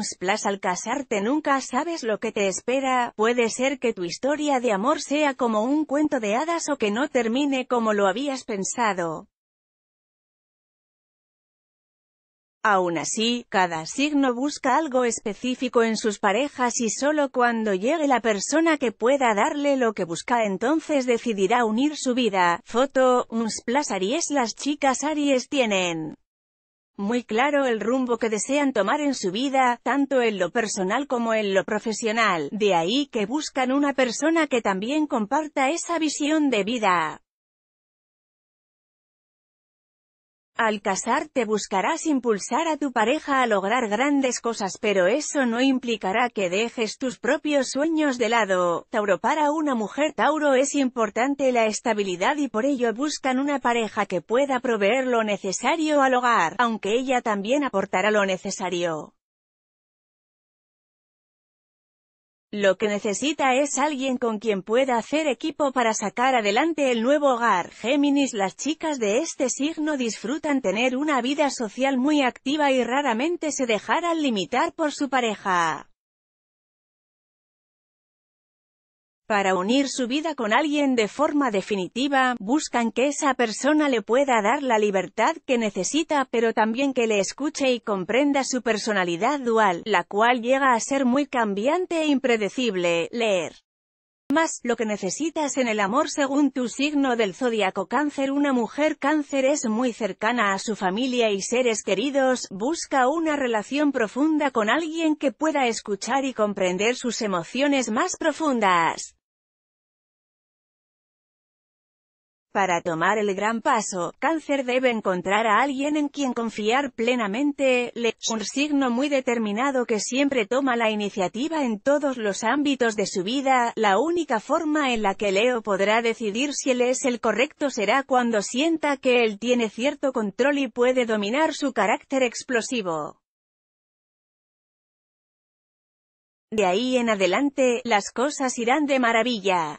Unsplash al casarte nunca sabes lo que te espera, puede ser que tu historia de amor sea como un cuento de hadas o que no termine como lo habías pensado. Aún así, cada signo busca algo específico en sus parejas y solo cuando llegue la persona que pueda darle lo que busca entonces decidirá unir su vida. Foto, un Aries Las chicas Aries tienen muy claro el rumbo que desean tomar en su vida, tanto en lo personal como en lo profesional, de ahí que buscan una persona que también comparta esa visión de vida. Al casarte buscarás impulsar a tu pareja a lograr grandes cosas pero eso no implicará que dejes tus propios sueños de lado. Tauro Para una mujer Tauro es importante la estabilidad y por ello buscan una pareja que pueda proveer lo necesario al hogar, aunque ella también aportará lo necesario. Lo que necesita es alguien con quien pueda hacer equipo para sacar adelante el nuevo hogar. Géminis Las chicas de este signo disfrutan tener una vida social muy activa y raramente se dejarán limitar por su pareja. Para unir su vida con alguien de forma definitiva, buscan que esa persona le pueda dar la libertad que necesita, pero también que le escuche y comprenda su personalidad dual, la cual llega a ser muy cambiante e impredecible. Leer. Más, lo que necesitas en el amor según tu signo del zodiaco cáncer Una mujer cáncer es muy cercana a su familia y seres queridos, busca una relación profunda con alguien que pueda escuchar y comprender sus emociones más profundas. Para tomar el gran paso, cáncer debe encontrar a alguien en quien confiar plenamente, un signo muy determinado que siempre toma la iniciativa en todos los ámbitos de su vida, la única forma en la que Leo podrá decidir si él es el correcto será cuando sienta que él tiene cierto control y puede dominar su carácter explosivo. De ahí en adelante, las cosas irán de maravilla.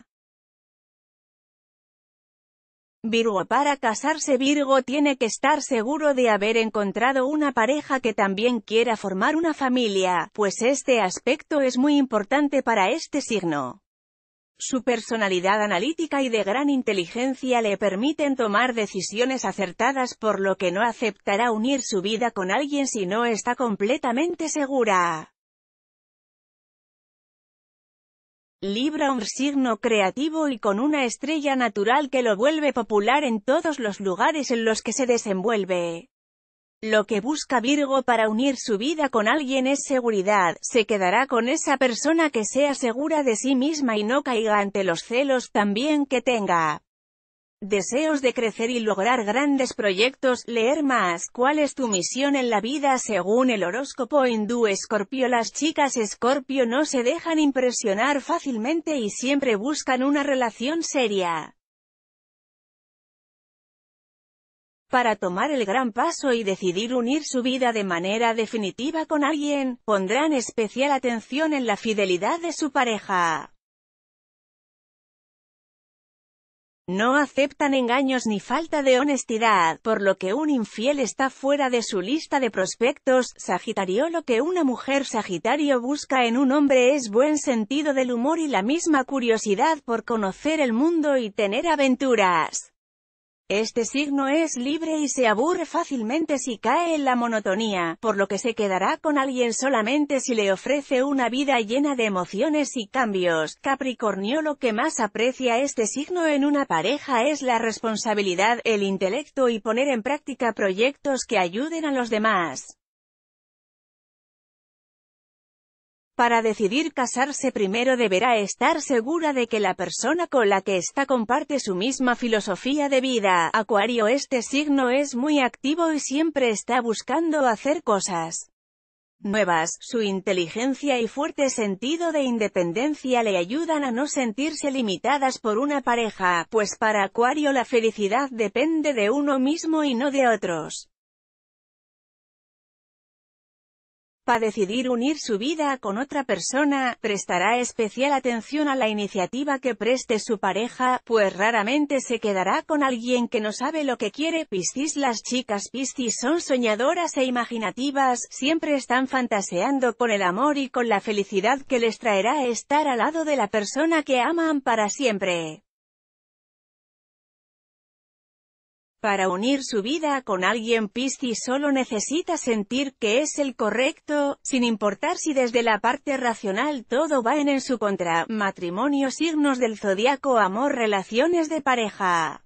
Virgo Para casarse Virgo tiene que estar seguro de haber encontrado una pareja que también quiera formar una familia, pues este aspecto es muy importante para este signo. Su personalidad analítica y de gran inteligencia le permiten tomar decisiones acertadas por lo que no aceptará unir su vida con alguien si no está completamente segura. Libra un signo creativo y con una estrella natural que lo vuelve popular en todos los lugares en los que se desenvuelve. Lo que busca Virgo para unir su vida con alguien es seguridad, se quedará con esa persona que sea segura de sí misma y no caiga ante los celos también que tenga deseos de crecer y lograr grandes proyectos, leer más, cuál es tu misión en la vida según el horóscopo hindú Escorpio las chicas Escorpio no se dejan impresionar fácilmente y siempre buscan una relación seria. Para tomar el gran paso y decidir unir su vida de manera definitiva con alguien, pondrán especial atención en la fidelidad de su pareja. No aceptan engaños ni falta de honestidad, por lo que un infiel está fuera de su lista de prospectos. Sagitario Lo que una mujer Sagitario busca en un hombre es buen sentido del humor y la misma curiosidad por conocer el mundo y tener aventuras. Este signo es libre y se aburre fácilmente si cae en la monotonía, por lo que se quedará con alguien solamente si le ofrece una vida llena de emociones y cambios. Capricornio lo que más aprecia este signo en una pareja es la responsabilidad, el intelecto y poner en práctica proyectos que ayuden a los demás. Para decidir casarse primero deberá estar segura de que la persona con la que está comparte su misma filosofía de vida. Acuario Este signo es muy activo y siempre está buscando hacer cosas nuevas. Su inteligencia y fuerte sentido de independencia le ayudan a no sentirse limitadas por una pareja, pues para Acuario la felicidad depende de uno mismo y no de otros. para decidir unir su vida con otra persona, prestará especial atención a la iniciativa que preste su pareja, pues raramente se quedará con alguien que no sabe lo que quiere. Piscis Las chicas Piscis son soñadoras e imaginativas, siempre están fantaseando con el amor y con la felicidad que les traerá estar al lado de la persona que aman para siempre. Para unir su vida con alguien Piscis solo necesita sentir que es el correcto, sin importar si desde la parte racional todo va en, en su contra, matrimonio signos del zodiaco amor relaciones de pareja.